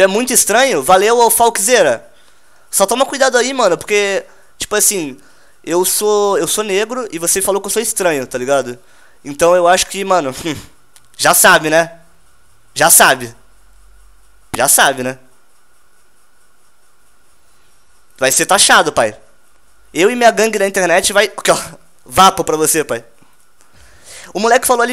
Tu é muito estranho. Valeu, Falquezeira. Só toma cuidado aí, mano, porque, tipo assim, eu sou. Eu sou negro e você falou que eu sou estranho, tá ligado? Então eu acho que, mano, já sabe, né? Já sabe. Já sabe, né? Vai ser taxado, pai. Eu e minha gangue da internet vai. Aqui, ó. Vapo pra você, pai. O moleque falou ali.